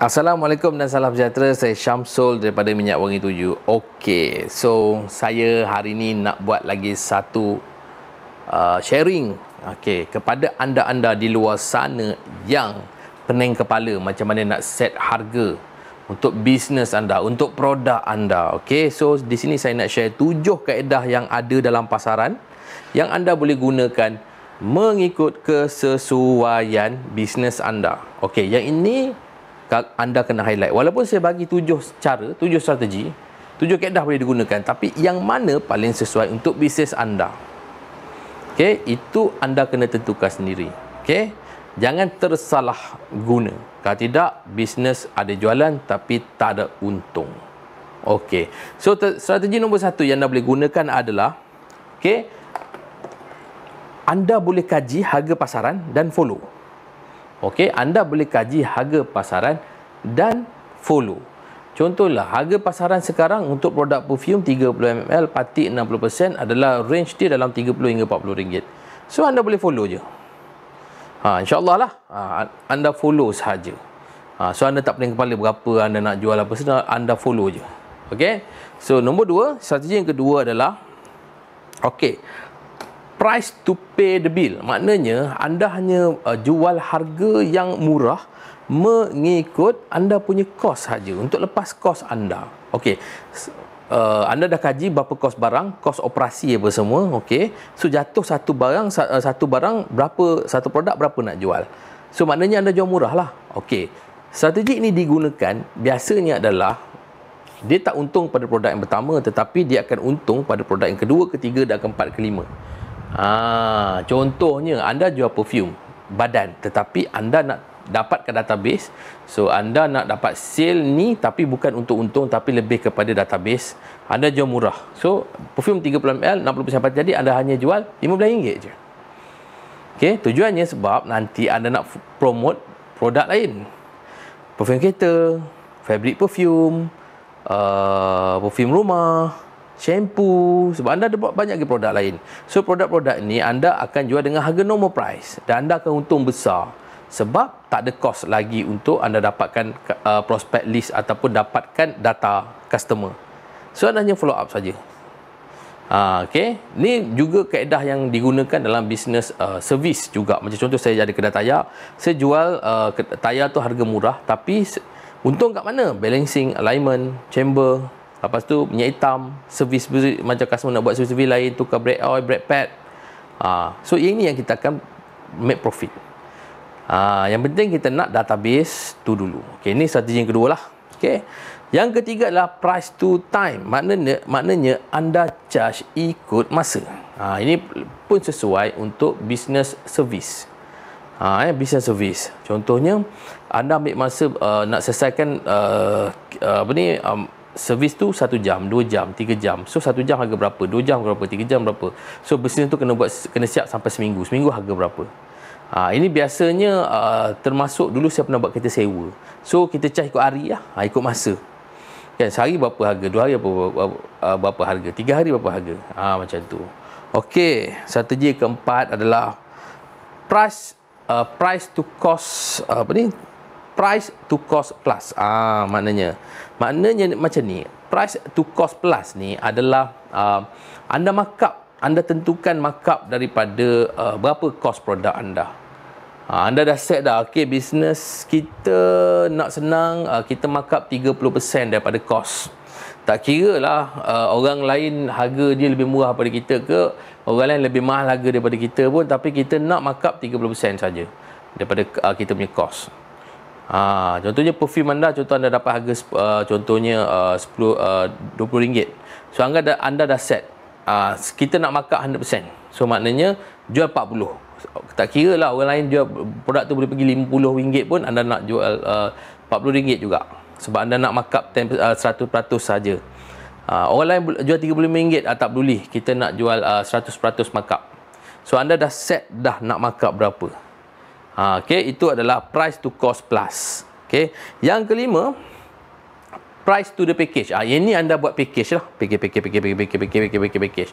Assalamualaikum dan salam sejahtera. Saya Syamsul daripada Minyak Wangi 7. Okey. So, saya hari ini nak buat lagi satu uh, sharing. Okey, kepada anda-anda di luar sana yang pening kepala macam mana nak set harga untuk bisnes anda, untuk produk anda. Okey. So, di sini saya nak share tujuh kaedah yang ada dalam pasaran yang anda boleh gunakan mengikut kesesuaian bisnes anda. Okey, yang ini anda kena highlight. Walaupun saya bagi tujuh cara, tujuh strategi, tujuh kaedah boleh digunakan. Tapi yang mana paling sesuai untuk bisnes anda? Okay, itu anda kena tentukan sendiri. Okay, jangan tersalah guna. Kalau tidak, bisnes ada jualan tapi tak ada untung. Okay, so strategi nombor satu yang anda boleh gunakan adalah, okay, anda boleh kaji harga pasaran dan follow. Okey, anda boleh kaji harga pasaran dan follow. Contohlah, harga pasaran sekarang untuk produk perfume 30ml patik 60% adalah range dia dalam 30 hingga 40 ringgit. So, anda boleh follow je. Ha, InsyaAllah lah, ha, anda follow sahaja. Ha, so, anda tak pening kepala berapa anda nak jual apa sahaja, anda follow je. Okey, so nombor dua, strategi yang kedua adalah Okey, price to pay the bill. Maknanya anda hanya uh, jual harga yang murah mengikut anda punya kos saja untuk lepas kos anda. Okey. Uh, anda dah kaji berapa kos barang, kos operasi apa semua, okey. So jatuh satu barang uh, satu barang berapa satu produk berapa nak jual. So maknanya anda jual murah lah. Okey. Strategi ini digunakan biasanya adalah dia tak untung pada produk yang pertama tetapi dia akan untung pada produk yang kedua, ketiga dan keempat, kelima. Ah, contohnya anda jual perfume badan tetapi anda nak dapatkan database so anda nak dapat sale ni tapi bukan untuk untung tapi lebih kepada database anda jual murah so perfume 30ml 60% jadi anda hanya jual RM15 je ok tujuannya sebab nanti anda nak promote produk lain perfume kereta fabric perfume uh, perfume rumah shampoo sebab anda ada buat banyak lagi produk lain so produk-produk ni anda akan jual dengan harga normal price dan anda akan untung besar sebab tak ada cost lagi untuk anda dapatkan uh, prospect list ataupun dapatkan data customer so anda hanya follow up saja Ha, okay. Ni juga kaedah yang digunakan dalam bisnes uh, servis juga. Macam contoh saya ada kedai tayar. Saya jual uh, tayar tu harga murah tapi untung kat mana? Balancing, alignment, chamber, Lepas tu minyak hitam, servis macam customer nak buat servis-servis lain, tukar brake oil, brake pad. Uh, so yang ini yang kita akan make profit. Uh, yang penting kita nak database tu dulu. Okay, ini strategi yang kedua lah. Okay. Yang ketiga adalah price to time. Maknanya, maknanya anda charge ikut masa. Ha, ini pun sesuai untuk business service. Ha, eh, business service. Contohnya, anda ambil masa uh, nak selesaikan uh, uh, apa ni, um, servis tu satu jam, dua jam, tiga jam. So satu jam harga berapa? Dua jam berapa? Tiga jam berapa? So bisnes tu kena buat kena siap sampai seminggu. Seminggu harga berapa? Ha, ini biasanya uh, termasuk dulu saya pernah buat kereta sewa. So kita cah ikut hari lah, ha, ikut masa. Kan sehari berapa harga? dua hari berapa, berapa, uh, berapa harga? tiga hari berapa harga? Ha, macam tu. Okey, strategi keempat adalah price uh, price to cost uh, apa ni? price to cost plus. Ah maknanya. Maknanya macam ni. Price to cost plus ni adalah uh, anda markup, anda tentukan markup daripada uh, berapa cost produk anda. Ha, anda dah set dah Okay, bisnes kita nak senang uh, kita markup 30% daripada cost. Tak kira lah uh, orang lain harga dia lebih murah daripada kita ke orang lain lebih mahal harga daripada kita pun tapi kita nak markup 30% saja daripada uh, kita punya cost. Ha, contohnya perfume anda contoh anda dapat harga uh, contohnya uh, 10 uh, 20 ringgit. So anda dah, anda dah set uh, kita nak markup 100%. So maknanya jual 40 tak kira lah orang lain jual produk tu boleh pergi RM50 pun anda nak jual uh, RM40 juga sebab anda nak markup 10, uh, 100% saja. Uh, orang lain jual RM35 uh, ah, tak peduli kita nak jual uh, 100% markup so anda dah set dah nak markup berapa Ha, okay, itu adalah price to cost plus. Okay, yang kelima price to the package. Ah, ha, ini anda buat package lah. Package, package, package, package, package, package, package, package, package.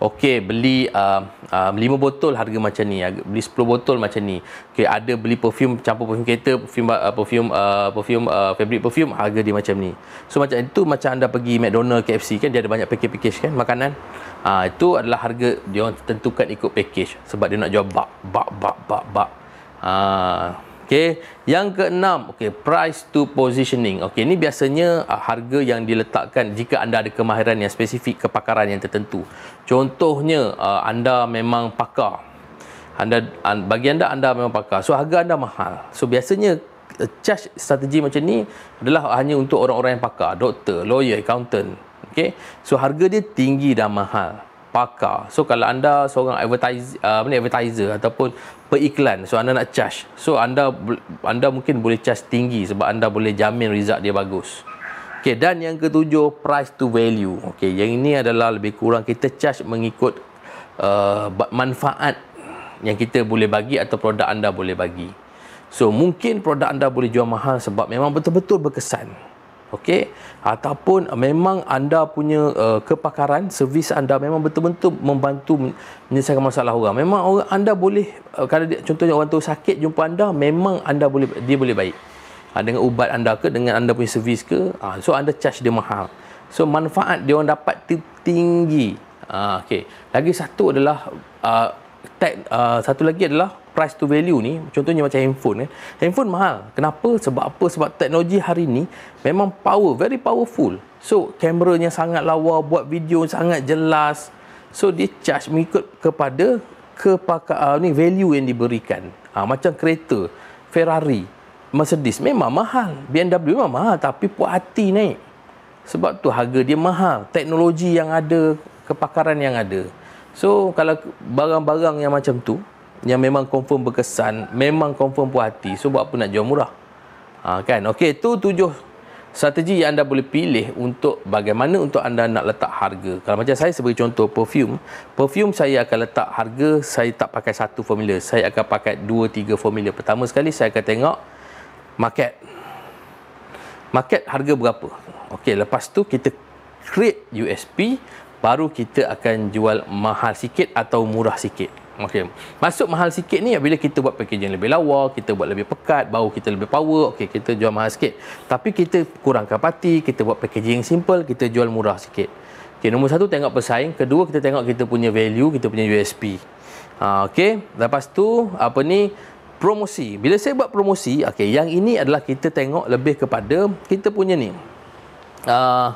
Okay, beli uh, uh, 5 botol harga macam ni. Beli 10 botol macam ni. Okay, ada beli perfume, campur perfume kereta, perfume, uh, perfume, uh, perfume uh, fabric perfume, harga dia macam ni. So, macam itu macam anda pergi McDonald's, KFC kan, dia ada banyak package-package kan, makanan. Ah, uh, itu adalah harga dia orang tentukan ikut package. Sebab dia nak jual bak, bak, bak, bak, bak. bak. Ah, okay. Yang keenam, okay, price to positioning. Okay, ini biasanya uh, harga yang diletakkan jika anda ada kemahiran yang spesifik, kepakaran yang tertentu. Contohnya, uh, anda memang pakar. Anda, an, bagi anda, anda memang pakar. So, harga anda mahal. So, biasanya uh, charge strategi macam ni adalah hanya untuk orang-orang yang pakar. Doktor, lawyer, accountant. Okay. So, harga dia tinggi dan mahal pakar. So kalau anda seorang advertiser uh, advertiser ataupun periklan so anda nak charge. So anda anda mungkin boleh charge tinggi sebab anda boleh jamin result dia bagus. Okey dan yang ketujuh price to value. Okey yang ini adalah lebih kurang kita charge mengikut uh, manfaat yang kita boleh bagi atau produk anda boleh bagi. So mungkin produk anda boleh jual mahal sebab memang betul-betul berkesan. Okey, ataupun memang anda punya uh, kepakaran servis anda memang betul-betul membantu menyelesaikan masalah orang. Memang orang anda boleh uh, kalau contohnya orang tu sakit jumpa anda, memang anda boleh dia boleh baik. Uh, dengan ubat anda ke dengan anda punya servis ke, uh, so anda charge dia mahal. So manfaat dia orang dapat tinggi. Uh, okey. Lagi satu adalah uh, tag uh, satu lagi adalah price to value ni contohnya macam handphone kan handphone mahal kenapa sebab apa sebab teknologi hari ni memang power very powerful so kameranya sangat lawa buat video sangat jelas so dia charge mengikut kepada kepakaan uh, ni value yang diberikan ha, macam kereta Ferrari Mercedes memang mahal BMW memang mahal tapi puas hati naik sebab tu harga dia mahal teknologi yang ada kepakaran yang ada so kalau barang-barang yang macam tu yang memang confirm berkesan, memang confirm puas hati. So buat apa nak jual murah? Ha, kan? Okey, tu tujuh strategi yang anda boleh pilih untuk bagaimana untuk anda nak letak harga. Kalau macam saya sebagai contoh perfume, perfume saya akan letak harga saya tak pakai satu formula. Saya akan pakai dua tiga formula. Pertama sekali saya akan tengok market. Market harga berapa? Okey, lepas tu kita create USP baru kita akan jual mahal sikit atau murah sikit. Okey. Masuk mahal sikit ni bila kita buat packaging lebih lawa, kita buat lebih pekat, bau kita lebih power, okey kita jual mahal sikit. Tapi kita kurang pati, kita buat packaging simple, kita jual murah sikit. Okey, nombor satu tengok pesaing, kedua kita tengok kita punya value, kita punya USP. Ha, okey. Lepas tu apa ni? Promosi. Bila saya buat promosi, okey yang ini adalah kita tengok lebih kepada kita punya ni. Ah uh,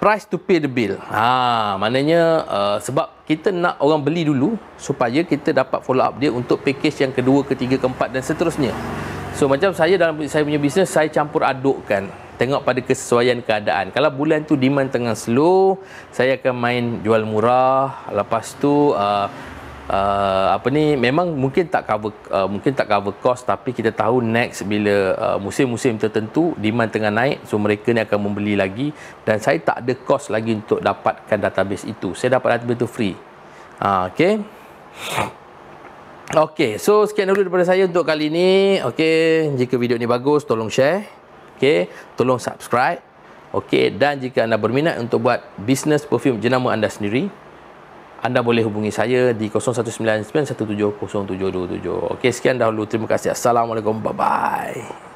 price to pay the bill. Ha, maknanya uh, sebab kita nak orang beli dulu supaya kita dapat follow up dia untuk package yang kedua, ketiga, keempat dan seterusnya. So macam saya dalam saya punya bisnes saya campur adukkan. Tengok pada kesesuaian keadaan. Kalau bulan tu demand tengah slow, saya akan main jual murah. Lepas tu uh, uh, apa ni memang mungkin tak cover uh, mungkin tak cover cost tapi kita tahu next bila uh, musim-musim tertentu demand tengah naik so mereka ni akan membeli lagi dan saya tak ada cost lagi untuk dapatkan database itu saya dapat database itu free uh, ah, okay Okay, so sekian dulu daripada saya untuk kali ini. Okay, jika video ni bagus, tolong share. Okay, tolong subscribe. Okay, dan jika anda berminat untuk buat bisnes perfume jenama anda sendiri, anda boleh hubungi saya di 0199170727. Okey sekian dahulu terima kasih. Assalamualaikum. Bye bye.